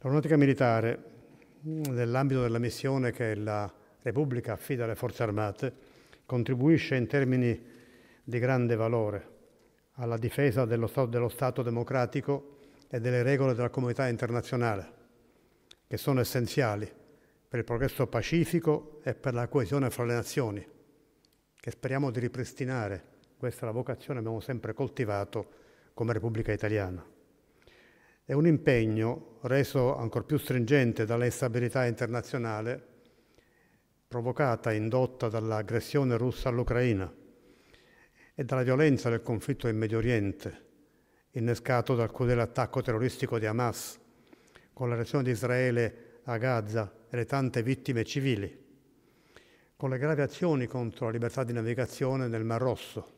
L'aeronautica militare, mm, nell'ambito della missione che la Repubblica affida alle forze armate, contribuisce in termini di grande valore alla difesa dello Stato, dello Stato democratico e delle regole della comunità internazionale, che sono essenziali per il progresso pacifico e per la coesione fra le nazioni, che speriamo di ripristinare. Questa è la vocazione che abbiamo sempre coltivato come Repubblica Italiana. È un impegno reso ancor più stringente dall'instabilità internazionale provocata e indotta dall'aggressione russa all'Ucraina e dalla violenza del conflitto in Medio Oriente, innescato dal crudele terroristico di Hamas, con la reazione di Israele a Gaza e le tante vittime civili, con le gravi azioni contro la libertà di navigazione nel Mar Rosso,